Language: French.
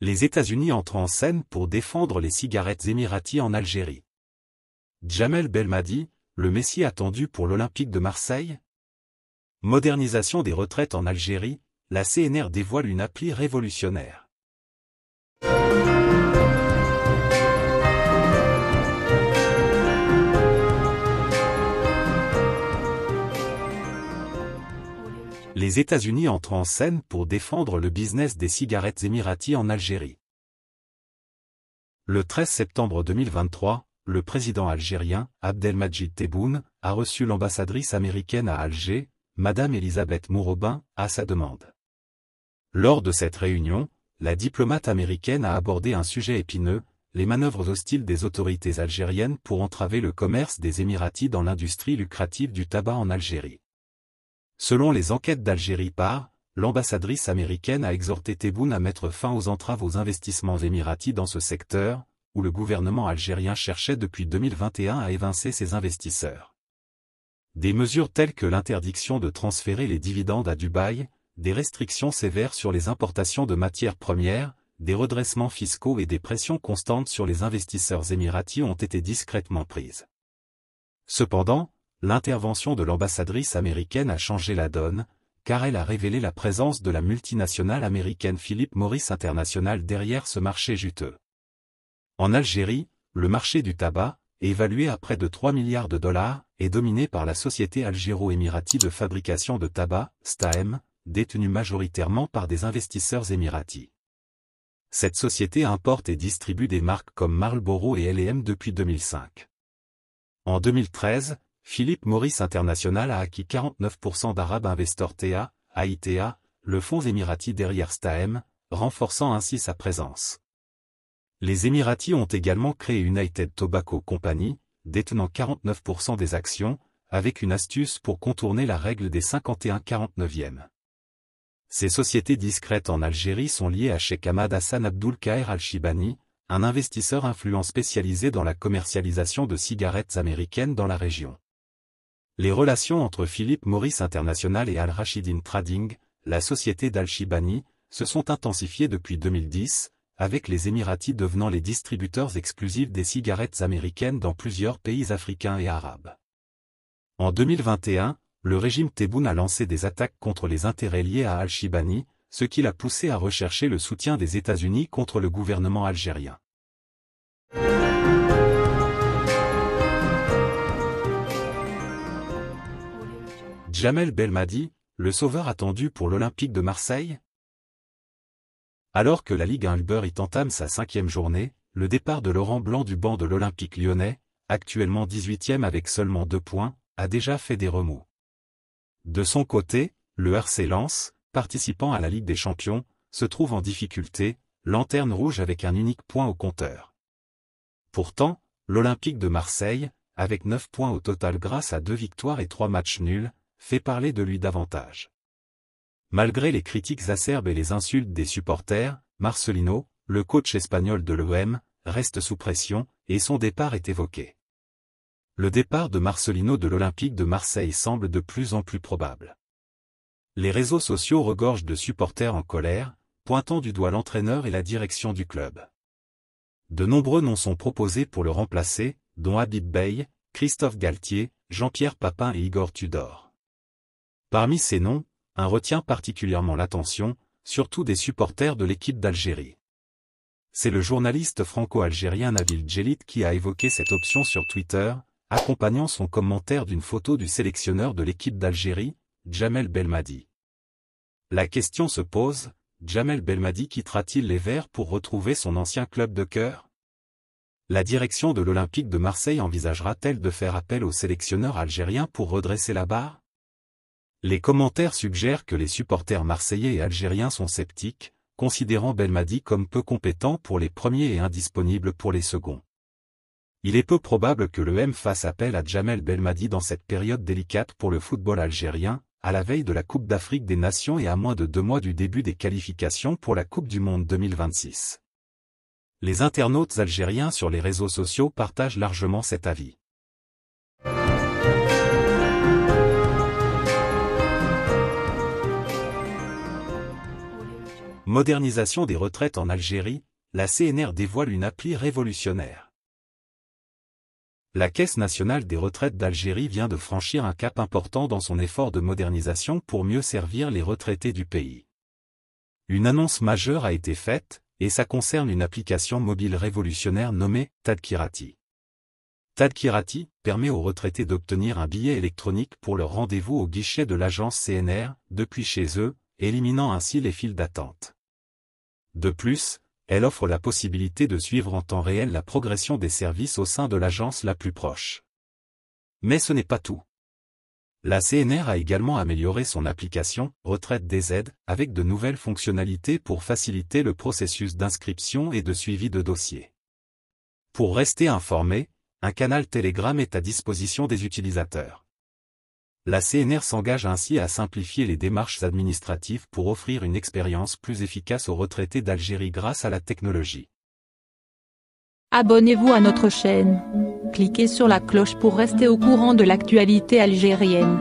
les États-Unis entrent en scène pour défendre les cigarettes émiraties en Algérie. Djamel Belmadi, le Messie attendu pour l'Olympique de Marseille Modernisation des retraites en Algérie, la CNR dévoile une appli révolutionnaire. les États-Unis entrent en scène pour défendre le business des cigarettes émiraties en Algérie. Le 13 septembre 2023, le président algérien, Abdelmajid Tebboune, a reçu l'ambassadrice américaine à Alger, Madame Elisabeth Mourobin, à sa demande. Lors de cette réunion, la diplomate américaine a abordé un sujet épineux, les manœuvres hostiles des autorités algériennes pour entraver le commerce des Émiratis dans l'industrie lucrative du tabac en Algérie. Selon les enquêtes d'Algérie par, l'ambassadrice américaine a exhorté Tebboune à mettre fin aux entraves aux investissements émiratis dans ce secteur, où le gouvernement algérien cherchait depuis 2021 à évincer ses investisseurs. Des mesures telles que l'interdiction de transférer les dividendes à Dubaï, des restrictions sévères sur les importations de matières premières, des redressements fiscaux et des pressions constantes sur les investisseurs émiratis ont été discrètement prises. Cependant, l'intervention de l'ambassadrice américaine a changé la donne, car elle a révélé la présence de la multinationale américaine Philip Morris International derrière ce marché juteux. En Algérie, le marché du tabac, évalué à près de 3 milliards de dollars, est dominé par la société algéro-émirati de fabrication de tabac, STAEM, détenue majoritairement par des investisseurs émiratis. Cette société importe et distribue des marques comme Marlboro et L&M depuis 2005. En 2013, Philippe Maurice International a acquis 49% d'Arab Investors TA, AITA, le fonds émirati derrière Staem, renforçant ainsi sa présence. Les Émiratis ont également créé United Tobacco Company, détenant 49% des actions, avec une astuce pour contourner la règle des 51-49e. Ces sociétés discrètes en Algérie sont liées à Sheikh Ahmad Hassan Kair Al-Shibani, un investisseur influent spécialisé dans la commercialisation de cigarettes américaines dans la région les relations entre Philippe Maurice International et Al-Rashidin Trading, la société d'Al-Shibani, se sont intensifiées depuis 2010, avec les Émiratis devenant les distributeurs exclusifs des cigarettes américaines dans plusieurs pays africains et arabes. En 2021, le régime Tebboune a lancé des attaques contre les intérêts liés à Al-Shibani, ce qui l'a poussé à rechercher le soutien des États-Unis contre le gouvernement algérien. Jamel Belmadi, le sauveur attendu pour l'Olympique de Marseille Alors que la Ligue 1 Uber y entame sa cinquième journée, le départ de Laurent Blanc du banc de l'Olympique lyonnais, actuellement 18e avec seulement deux points, a déjà fait des remous. De son côté, le RC Lens, participant à la Ligue des Champions, se trouve en difficulté, lanterne rouge avec un unique point au compteur. Pourtant, l'Olympique de Marseille, avec 9 points au total grâce à deux victoires et trois matchs nuls, fait parler de lui davantage. Malgré les critiques acerbes et les insultes des supporters, Marcelino, le coach espagnol de l'OM, reste sous pression, et son départ est évoqué. Le départ de Marcelino de l'Olympique de Marseille semble de plus en plus probable. Les réseaux sociaux regorgent de supporters en colère, pointant du doigt l'entraîneur et la direction du club. De nombreux noms sont proposés pour le remplacer, dont Habib Bey, Christophe Galtier, Jean-Pierre Papin et Igor Tudor. Parmi ces noms, un retient particulièrement l'attention, surtout des supporters de l'équipe d'Algérie. C'est le journaliste franco-algérien Nabil Djelit qui a évoqué cette option sur Twitter, accompagnant son commentaire d'une photo du sélectionneur de l'équipe d'Algérie, Jamel Belmadi. La question se pose, Jamel Belmadi quittera-t-il les Verts pour retrouver son ancien club de cœur La direction de l'Olympique de Marseille envisagera-t-elle de faire appel au sélectionneur algérien pour redresser la barre les commentaires suggèrent que les supporters marseillais et algériens sont sceptiques, considérant Belmadi comme peu compétent pour les premiers et indisponible pour les seconds. Il est peu probable que le M fasse appel à Jamel Belmadi dans cette période délicate pour le football algérien, à la veille de la Coupe d'Afrique des Nations et à moins de deux mois du début des qualifications pour la Coupe du Monde 2026. Les internautes algériens sur les réseaux sociaux partagent largement cet avis. Modernisation des retraites en Algérie, la CNR dévoile une appli révolutionnaire. La Caisse nationale des retraites d'Algérie vient de franchir un cap important dans son effort de modernisation pour mieux servir les retraités du pays. Une annonce majeure a été faite, et ça concerne une application mobile révolutionnaire nommée Tadkirati. Tadkirati permet aux retraités d'obtenir un billet électronique pour leur rendez-vous au guichet de l'agence CNR, depuis chez eux, éliminant ainsi les files d'attente. De plus, elle offre la possibilité de suivre en temps réel la progression des services au sein de l'agence la plus proche. Mais ce n'est pas tout. La CNR a également amélioré son application Retraite des aides avec de nouvelles fonctionnalités pour faciliter le processus d'inscription et de suivi de dossiers. Pour rester informé, un canal Telegram est à disposition des utilisateurs. La CNR s'engage ainsi à simplifier les démarches administratives pour offrir une expérience plus efficace aux retraités d'Algérie grâce à la technologie. Abonnez-vous à notre chaîne. Cliquez sur la cloche pour rester au courant de l'actualité algérienne.